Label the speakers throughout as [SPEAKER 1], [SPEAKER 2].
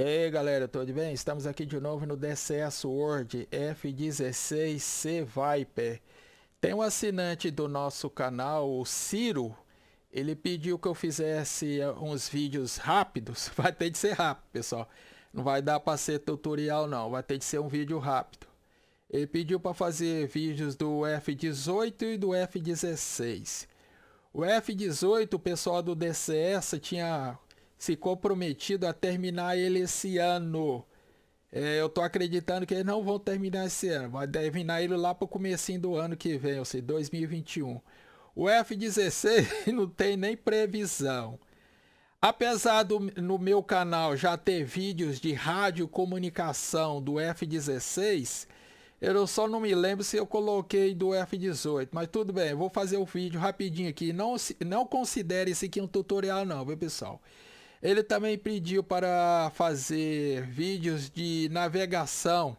[SPEAKER 1] E aí galera, tudo bem? Estamos aqui de novo no DCS World F16C Viper. Tem um assinante do nosso canal, o Ciro, ele pediu que eu fizesse eh, uns vídeos rápidos. Vai ter de ser rápido, pessoal. Não vai dar para ser tutorial não, vai ter de ser um vídeo rápido. Ele pediu para fazer vídeos do F18 e do F16. O F18, o pessoal do DCS tinha se comprometido a terminar ele esse ano. É, eu estou acreditando que eles não vão terminar esse ano, vai terminar ele lá para o comecinho do ano que vem, ou seja, 2021. O F-16 não tem nem previsão. Apesar do no meu canal já ter vídeos de radiocomunicação do F-16, eu só não me lembro se eu coloquei do F-18, mas tudo bem, vou fazer o um vídeo rapidinho aqui. Não, não considere isso aqui um tutorial não, viu pessoal? Ele também pediu para fazer vídeos de navegação,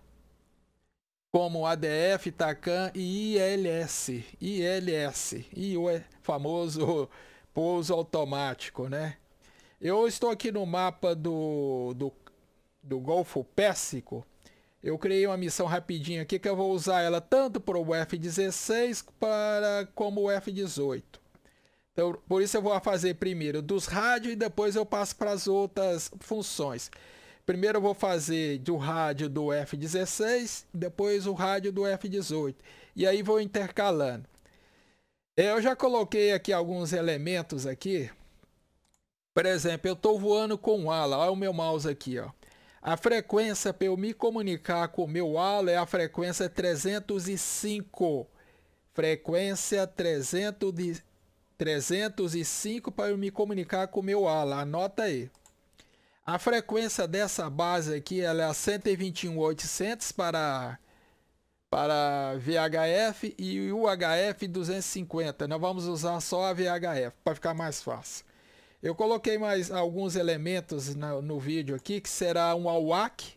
[SPEAKER 1] como ADF, TACAN e ILS, ILS, e o é famoso pouso automático, né? Eu estou aqui no mapa do, do, do Golfo Pérsico. Eu criei uma missão rapidinha aqui que eu vou usar ela tanto para o F-16 como o F-18. Então, por isso eu vou fazer primeiro dos rádios e depois eu passo para as outras funções. Primeiro eu vou fazer do rádio do F16, depois o rádio do F18. E aí vou intercalando. É, eu já coloquei aqui alguns elementos aqui. Por exemplo, eu estou voando com o ala. Olha o meu mouse aqui. Ó. A frequência para eu me comunicar com o meu ala é a frequência 305. Frequência 305. 305 para eu me comunicar com o meu ala. Anota aí. A frequência dessa base aqui ela é a 121.800 para, para VHF e o UHF 250. Nós vamos usar só a VHF para ficar mais fácil. Eu coloquei mais alguns elementos no, no vídeo aqui, que será um AWAC.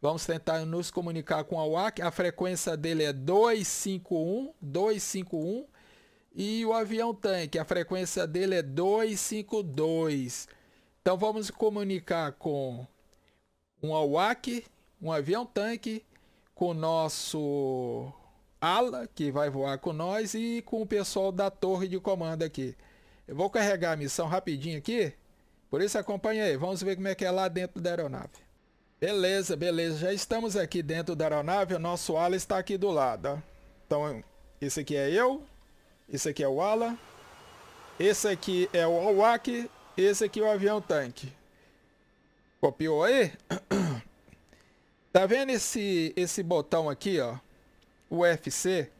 [SPEAKER 1] Vamos tentar nos comunicar com o AWAC. A frequência dele é 251, 251 e o avião tanque, a frequência dele é 252. Então vamos comunicar com um AWAC, um avião tanque, com o nosso ala, que vai voar com nós, e com o pessoal da torre de comando aqui. Eu vou carregar a missão rapidinho aqui, por isso acompanha aí, vamos ver como é que é lá dentro da aeronave. Beleza, beleza, já estamos aqui dentro da aeronave, o nosso ala está aqui do lado. Ó. Então, esse aqui é eu, esse aqui é o ala. Esse aqui é o AWAC. Esse aqui é o avião tanque. Copiou aí? Tá vendo esse, esse botão aqui, ó? FC.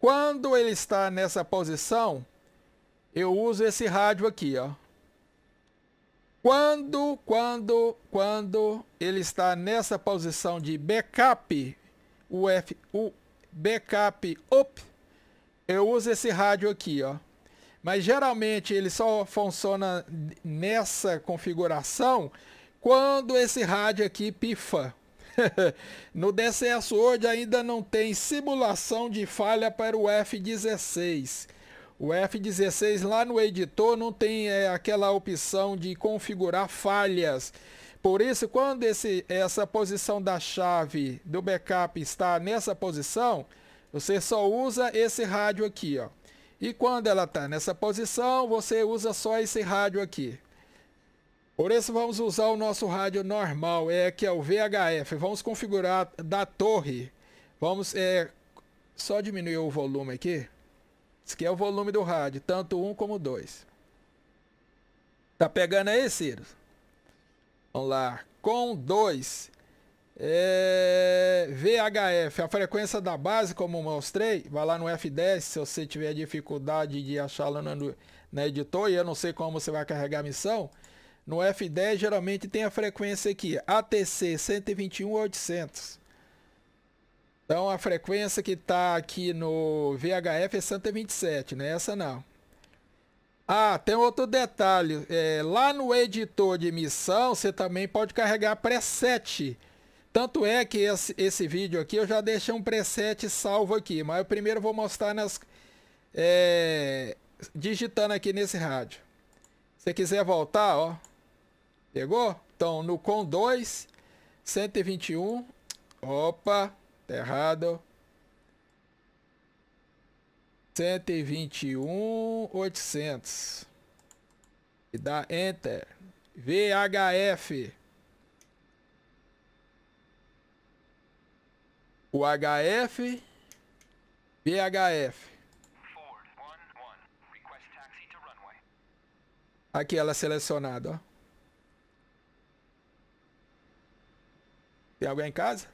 [SPEAKER 1] Quando ele está nessa posição, eu uso esse rádio aqui, ó. Quando, quando, quando ele está nessa posição de backup, F o backup op eu uso esse rádio aqui, ó. Mas geralmente ele só funciona nessa configuração quando esse rádio aqui pifa. no DCS Word ainda não tem simulação de falha para o F16. O F16 lá no editor não tem é, aquela opção de configurar falhas. Por isso, quando esse, essa posição da chave do backup está nessa posição, você só usa esse rádio aqui, ó. E quando ela está nessa posição, você usa só esse rádio aqui. Por isso vamos usar o nosso rádio normal, é que é o VHF. Vamos configurar da torre. Vamos é, só diminuir o volume aqui. Esse aqui é o volume do rádio, tanto um como dois. Tá pegando aí, Ciro? Vamos lá. Com dois. É... VHF, a frequência da base, como mostrei, vai lá no F10 se você tiver dificuldade de achá-la no, na editor e eu não sei como você vai carregar a missão. No F10 geralmente tem a frequência aqui, ATC 121.800. Então a frequência que está aqui no VHF é 127, né? Essa não. Ah, tem outro detalhe. É, lá no editor de missão, você também pode carregar preset. Tanto é que esse, esse, vídeo aqui eu já deixei um preset salvo aqui, mas eu primeiro vou mostrar nas, é, digitando aqui nesse rádio. Se quiser voltar, ó, pegou? Então no com 2, 121, opa, tá errado. 121, 800. E dá enter. VHF o HF, VHF. Aqui ela é selecionada, ó. Tem alguém em casa?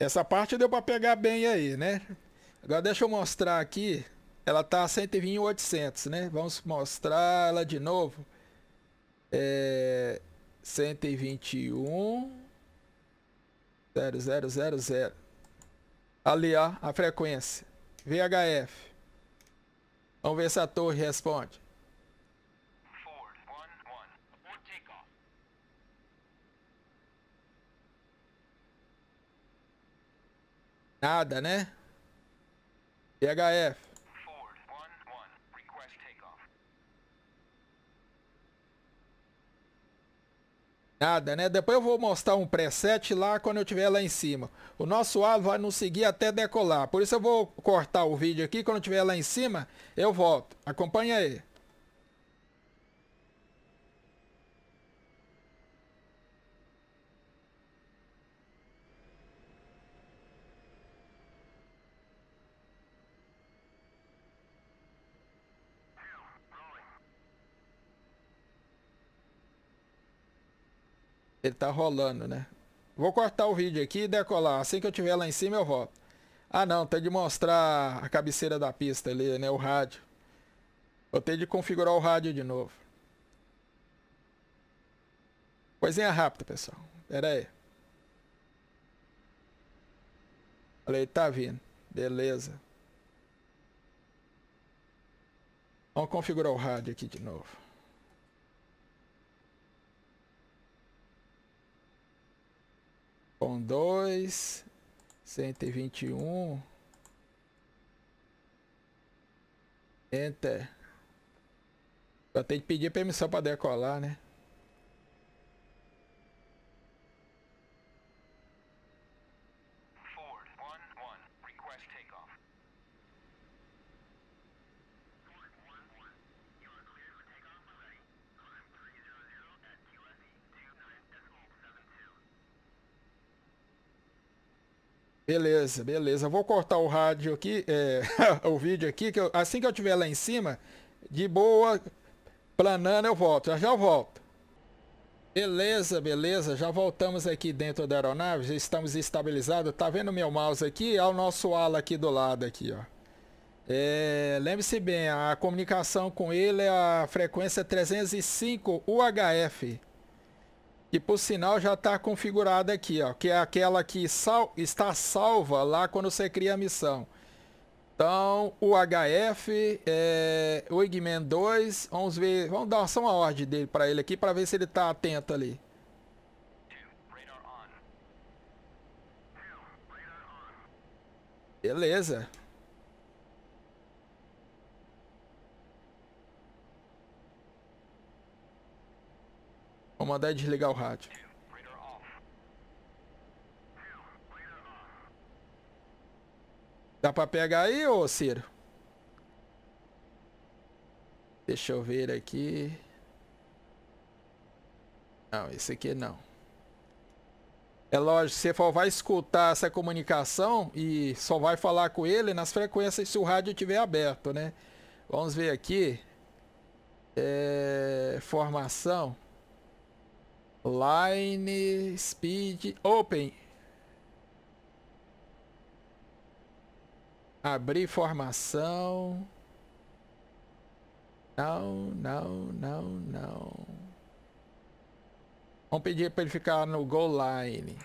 [SPEAKER 1] Essa parte deu para pegar bem aí, né? Agora deixa eu mostrar aqui. Ela tá a 120 800, né? Vamos mostrar ela de novo. É... 121 0000 aliar a frequência VHF vamos ver se a torre responde nada né VHF Nada, né? Depois eu vou mostrar um preset lá quando eu tiver lá em cima. O nosso alvo vai nos seguir até decolar. Por isso eu vou cortar o vídeo aqui. Quando eu tiver lá em cima, eu volto. Acompanha aí. ele tá rolando, né? Vou cortar o vídeo aqui e decolar. Assim que eu tiver lá em cima, eu volto. Ah, não. Tem de mostrar a cabeceira da pista ali, né? O rádio. Vou ter de configurar o rádio de novo. Coisinha rápida, pessoal. Pera aí. aí, tá vindo. Beleza. Vamos configurar o rádio aqui de novo. e 121. Enter. Eu que pedir permissão para decolar, né? Beleza, beleza. Vou cortar o rádio aqui, é, o vídeo aqui, que eu, assim que eu tiver lá em cima, de boa, planando eu volto. Já já volto. Beleza, beleza. Já voltamos aqui dentro da aeronave, já estamos estabilizados. Tá vendo meu mouse aqui? Olha é o nosso ala aqui do lado aqui, ó. É, Lembre-se bem, a comunicação com ele é a frequência 305 UHF. E por sinal já está configurada aqui, ó, que é aquela que sal, está salva lá quando você cria a missão. Então, o HF, é, o Igman 2, vamos ver, vamos dar só uma ordem dele para ele aqui para ver se ele está atento ali. Beleza. Vou mandar desligar o rádio. Dá pra pegar aí, ô Ciro? Deixa eu ver aqui. Não, esse aqui não. É lógico, você só vai escutar essa comunicação e só vai falar com ele nas frequências se o rádio estiver aberto, né? Vamos ver aqui. É... Formação. Line Speed Open. Abrir formação. Não, não, não, não. Vamos pedir para ele ficar no goal line.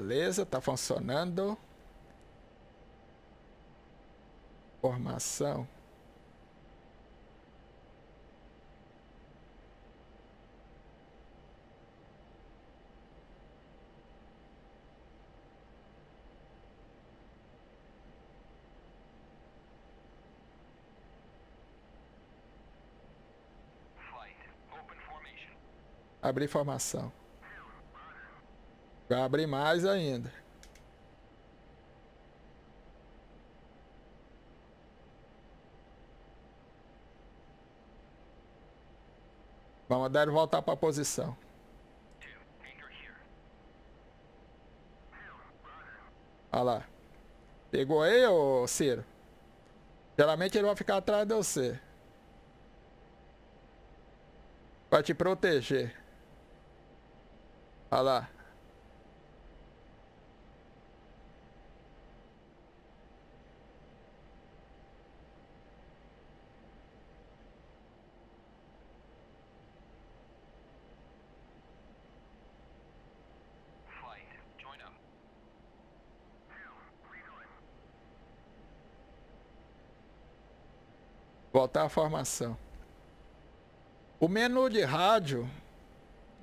[SPEAKER 1] Beleza, tá funcionando. Formação. Abrir formação. Vai abrir mais ainda. Vamos dar voltar para a posição. Olha lá. Pegou aí, ô Ciro? Geralmente ele vai ficar atrás de você. Vai te proteger. Olha lá. Voltar à formação. O menu de rádio,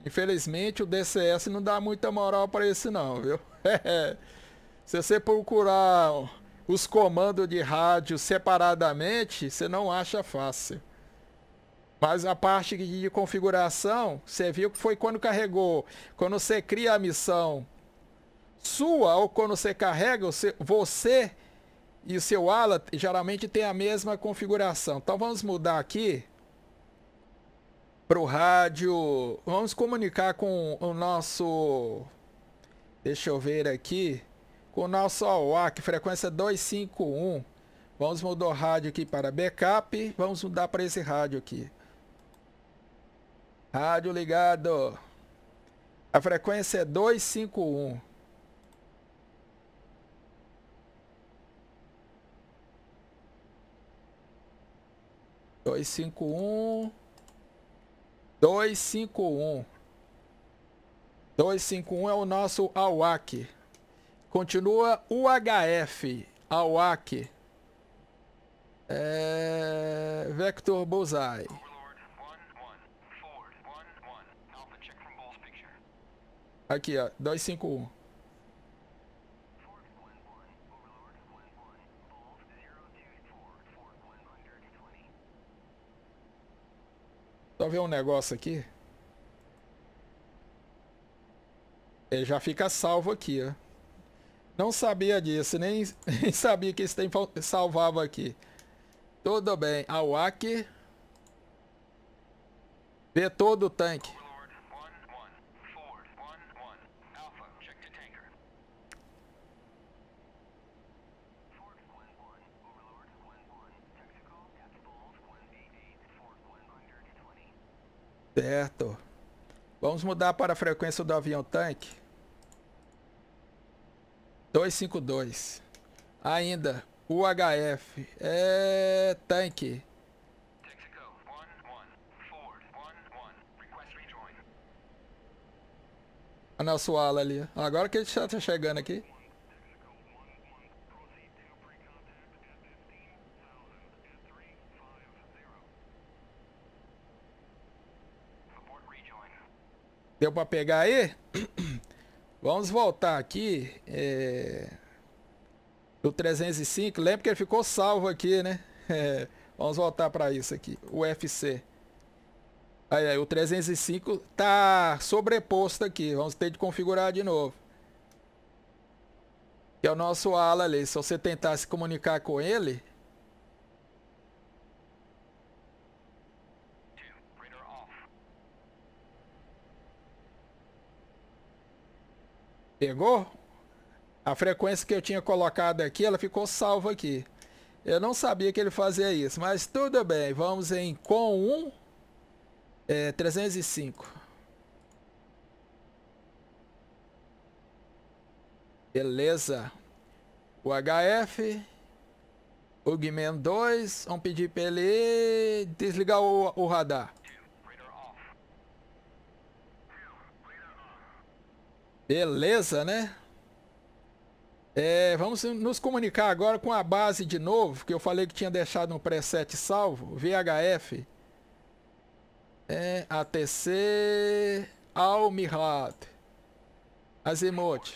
[SPEAKER 1] infelizmente o DCS não dá muita moral para isso, não, viu? Se você procurar os comandos de rádio separadamente, você não acha fácil. Mas a parte de configuração, você viu que foi quando carregou. Quando você cria a missão sua ou quando você carrega, você, você e o seu ala geralmente tem a mesma configuração. Então vamos mudar aqui para o rádio. Vamos comunicar com o nosso... Deixa eu ver aqui. Com o nosso AWAC, frequência 251. Vamos mudar o rádio aqui para backup. Vamos mudar para esse rádio aqui. Rádio ligado. A frequência é 251. 251. 251. um é o nosso AWAC. Continua UHF. AWAC. É... Vector Bullseye. Aqui, ó. 251. Só ver um negócio aqui. Ele já fica salvo aqui, ó. Não sabia disso, nem, nem sabia que esse tem salvava aqui. Tudo bem. Vê todo o tanque. Certo. Vamos mudar para a frequência do avião tanque. 252. Ainda, UHF. É tanque. Olha o nosso ala ali. Agora que a gente está chegando aqui. Deu para pegar aí? Vamos voltar aqui. É... Do 305. Lembra que ele ficou salvo aqui, né? É... Vamos voltar para isso aqui. O UFC. Aí, aí, o 305 tá sobreposto aqui. Vamos ter de configurar de novo. Que é o nosso ala ali. Se você tentar se comunicar com ele, Pegou? A frequência que eu tinha colocado aqui, ela ficou salva aqui. Eu não sabia que ele fazia isso, mas tudo bem. Vamos em com 1, é, 305. Beleza. O HF, o Guimen 2, vamos pedir para ele desligar o, o radar. Beleza, né? É, vamos nos comunicar agora com a base de novo, que eu falei que tinha deixado um preset salvo, VHF. É, ATC Almirad Azimuth.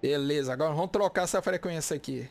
[SPEAKER 1] Beleza, agora vamos trocar essa frequência aqui.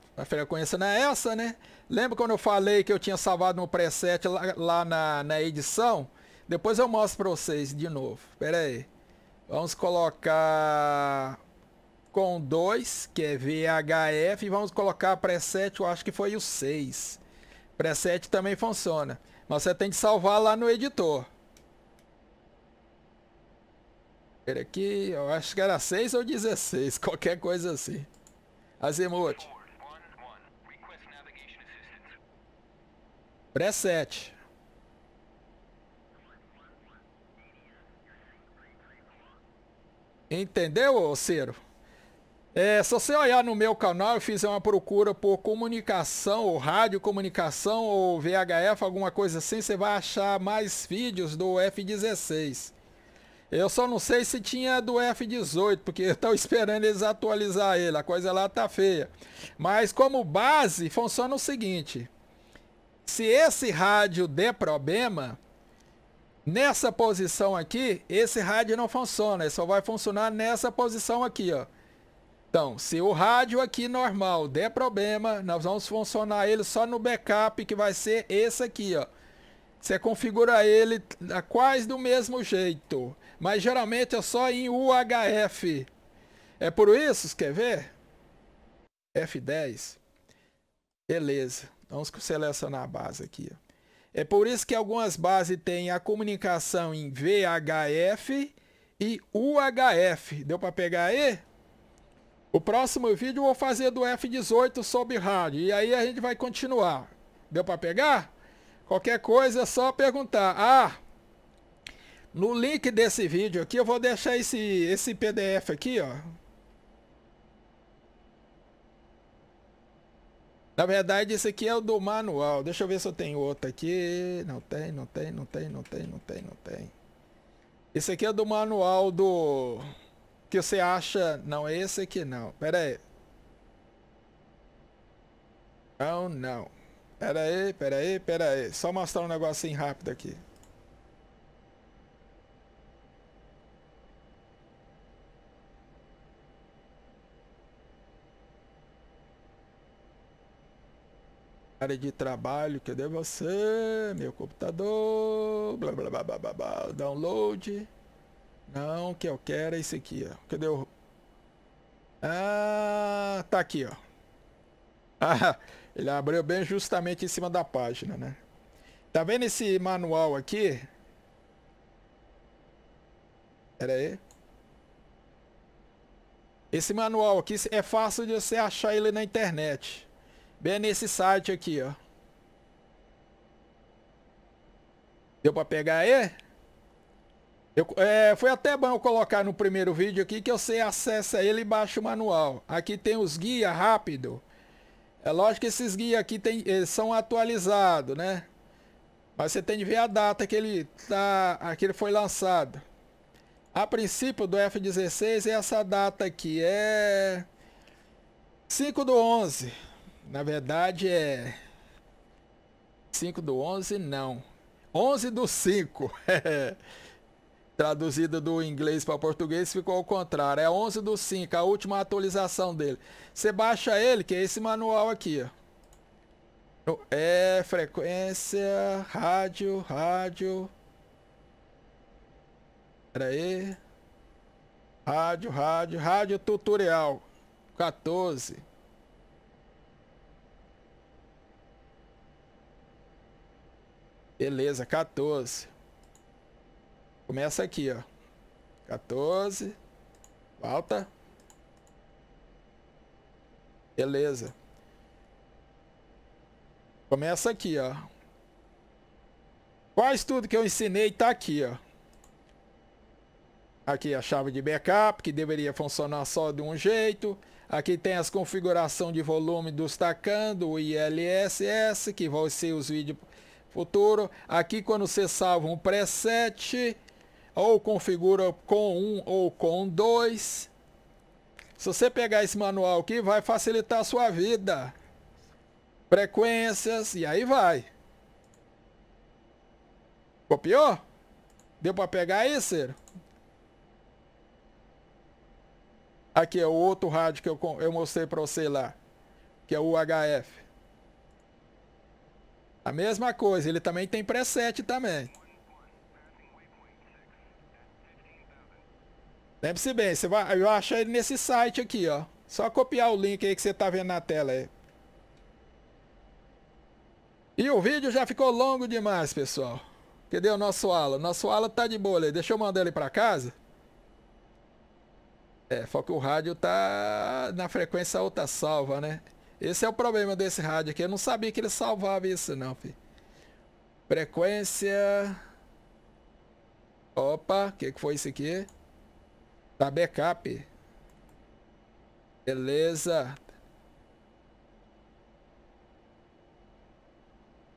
[SPEAKER 1] frequência não é essa, né? Lembra quando eu falei que eu tinha salvado no preset lá, lá na, na edição? Depois eu mostro pra vocês de novo. Pera aí. Vamos colocar com 2, que é VHF, e vamos colocar preset, eu acho que foi o 6. Preset também funciona, mas você tem que salvar lá no editor. Pera Aqui, eu acho que era 6 ou 16, qualquer coisa assim. Azimuth. Preset. Entendeu, ô Ciro? É, se você olhar no meu canal e fizer uma procura por comunicação, ou rádio comunicação, ou VHF, alguma coisa assim, você vai achar mais vídeos do F-16. Eu só não sei se tinha do F-18, porque eu estou esperando eles atualizar ele, a coisa lá tá feia. Mas como base, funciona o seguinte... Se esse rádio der problema, nessa posição aqui, esse rádio não funciona. Ele só vai funcionar nessa posição aqui, ó. Então, se o rádio aqui normal der problema, nós vamos funcionar ele só no backup, que vai ser esse aqui, ó. Você configura ele quase do mesmo jeito, mas geralmente é só em UHF. É por isso, quer ver? F10. Beleza. Vamos selecionar a base aqui. É por isso que algumas bases têm a comunicação em VHF e UHF. Deu para pegar aí? O próximo vídeo eu vou fazer do F18 sobre rádio. E aí a gente vai continuar. Deu para pegar? Qualquer coisa é só perguntar. Ah, no link desse vídeo aqui eu vou deixar esse, esse PDF aqui, ó. Na verdade, esse aqui é o do manual. Deixa eu ver se eu tenho outro aqui. Não tem, não tem, não tem, não tem, não tem, não tem. Esse aqui é do manual do... Que você acha... Não, é esse aqui não. Pera aí. Não, não. Pera aí, pera aí, pera aí. Só mostrar um negocinho rápido aqui. área de trabalho, cadê você? Meu computador, blá blá blá blá blá, blá. download. Não, o que eu quero é esse aqui, ó. Cadê o... Ah, tá aqui, ó. Ah, ele abriu bem justamente em cima da página, né? Tá vendo esse manual aqui? Pera aí. Esse manual aqui é fácil de você achar ele na internet. Bem nesse site aqui, ó. Deu pra pegar aí? Eu, é, foi até bom eu colocar no primeiro vídeo aqui que você acessa ele e baixa o manual. Aqui tem os guias rápido. É lógico que esses guias aqui tem, são atualizados, né? Mas você tem de ver a data que ele, tá, que ele foi lançado. A princípio do F-16 é essa data aqui, é 5 do 11. Na verdade é 5 do 11, não. 11 do 5. Traduzido do inglês para português ficou ao contrário. É 11 do 5, a última atualização dele. Você baixa ele, que é esse manual aqui, ó. Então, é frequência, rádio, rádio. Pera aí. Rádio, rádio, rádio tutorial 14. Beleza, 14. Começa aqui, ó. 14. Volta. Beleza. Começa aqui, ó. Quase tudo que eu ensinei tá aqui, ó. Aqui a chave de backup, que deveria funcionar só de um jeito. Aqui tem as configurações de volume dos tacando, o ILSS, que vão ser os vídeos Futuro, aqui quando você salva um preset, ou configura com um ou com dois. Se você pegar esse manual aqui, vai facilitar a sua vida. Frequências, e aí vai. Copiou? Deu para pegar aí, Ciro? Aqui é o outro rádio que eu, eu mostrei para você lá, que é o UHF. A mesma coisa, ele também tem preset também. Lembre-se bem, você vai, eu acho ele nesse site aqui, ó. Só copiar o link aí que você tá vendo na tela aí. E o vídeo já ficou longo demais, pessoal. Cadê o nosso ala? Nosso ala tá de boa ali. Deixa eu mandar ele pra casa. É, foca o rádio tá na frequência alta salva, né? Esse é o problema desse rádio aqui. Eu não sabia que ele salvava isso não, filho. Frequência. Opa, o que, que foi isso aqui? Tá backup. Beleza.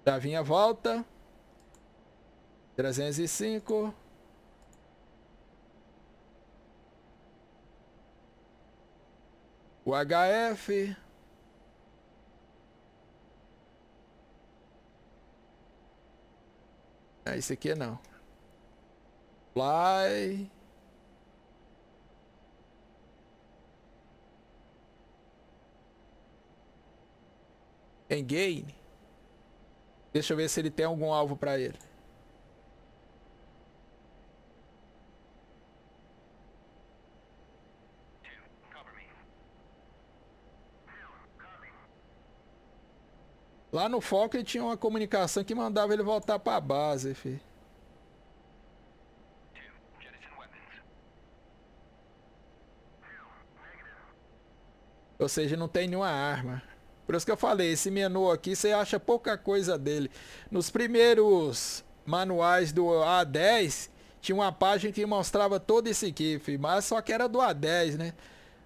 [SPEAKER 1] Já a volta. 305. O HF. Não, ah, esse aqui é não. Fly. Engane. Deixa eu ver se ele tem algum alvo para ele. Lá no foco ele tinha uma comunicação que mandava ele voltar pra base, fi. Ou seja, não tem nenhuma arma. Por isso que eu falei, esse menu aqui você acha pouca coisa dele. Nos primeiros manuais do A10, tinha uma página que mostrava todo esse aqui, fi, mas só que era do A10, né?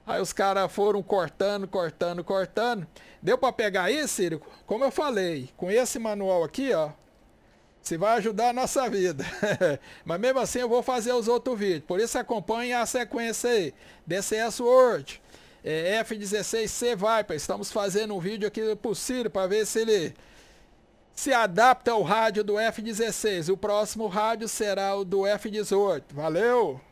[SPEAKER 1] Aí os caras foram cortando, cortando, cortando. Deu para pegar aí, Círico? Como eu falei, com esse manual aqui, ó, se vai ajudar a nossa vida. Mas mesmo assim eu vou fazer os outros vídeos. Por isso acompanhe a sequência aí. DCS Word, é, F16C Viper. Estamos fazendo um vídeo aqui pro Círico para ver se ele se adapta ao rádio do F16. O próximo rádio será o do F18. Valeu!